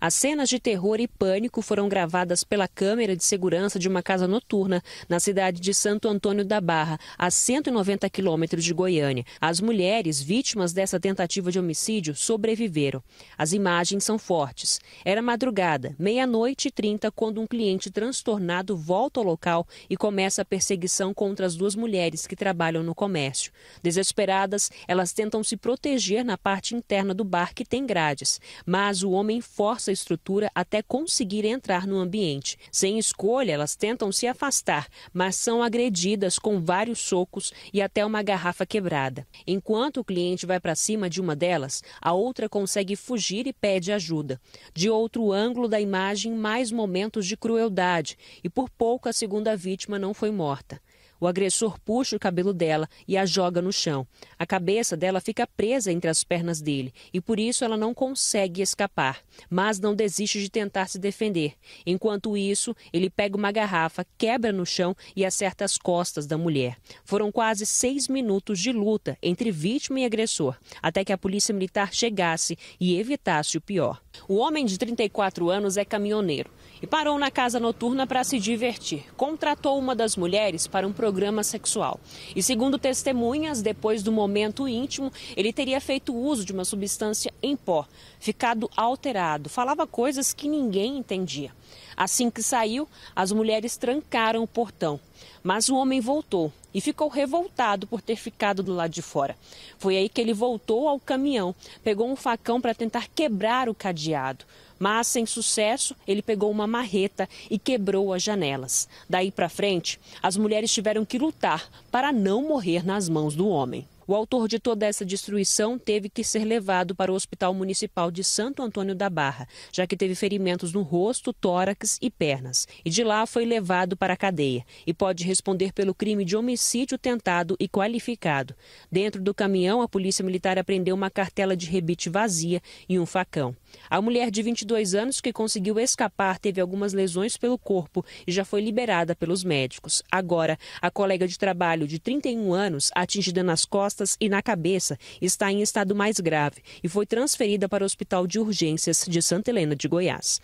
As cenas de terror e pânico foram gravadas pela câmera de segurança de uma casa noturna na cidade de Santo Antônio da Barra, a 190 quilômetros de Goiânia. As mulheres vítimas dessa tentativa de homicídio sobreviveram. As imagens são fortes. Era madrugada, meia-noite e trinta, quando um cliente transtornado volta ao local e começa a perseguição contra as duas mulheres que trabalham no comércio. Desesperadas, elas tentam se proteger na parte interna do bar que tem grades, mas o homem força essa estrutura até conseguir entrar no ambiente. Sem escolha, elas tentam se afastar, mas são agredidas com vários socos e até uma garrafa quebrada. Enquanto o cliente vai para cima de uma delas, a outra consegue fugir e pede ajuda. De outro ângulo da imagem, mais momentos de crueldade e por pouco a segunda vítima não foi morta. O agressor puxa o cabelo dela e a joga no chão. A cabeça dela fica presa entre as pernas dele e por isso ela não consegue escapar, mas não desiste de tentar se defender. Enquanto isso, ele pega uma garrafa, quebra no chão e acerta as costas da mulher. Foram quase seis minutos de luta entre vítima e agressor, até que a polícia militar chegasse e evitasse o pior. O homem de 34 anos é caminhoneiro e parou na casa noturna para se divertir. Contratou uma das mulheres para um programa programa sexual. E segundo testemunhas, depois do momento íntimo, ele teria feito uso de uma substância em pó, ficado alterado, falava coisas que ninguém entendia. Assim que saiu, as mulheres trancaram o portão, mas o homem voltou e ficou revoltado por ter ficado do lado de fora. Foi aí que ele voltou ao caminhão, pegou um facão para tentar quebrar o cadeado. Mas, sem sucesso, ele pegou uma marreta e quebrou as janelas. Daí para frente, as mulheres tiveram que lutar para não morrer nas mãos do homem. O autor de toda essa destruição teve que ser levado para o Hospital Municipal de Santo Antônio da Barra, já que teve ferimentos no rosto, tórax e pernas. E de lá foi levado para a cadeia e pode responder pelo crime de homicídio tentado e qualificado. Dentro do caminhão, a Polícia Militar apreendeu uma cartela de rebite vazia e um facão. A mulher de 22 anos que conseguiu escapar teve algumas lesões pelo corpo e já foi liberada pelos médicos. Agora, a colega de trabalho de 31 anos, atingida nas costas, costas e na cabeça, está em estado mais grave e foi transferida para o Hospital de Urgências de Santa Helena de Goiás.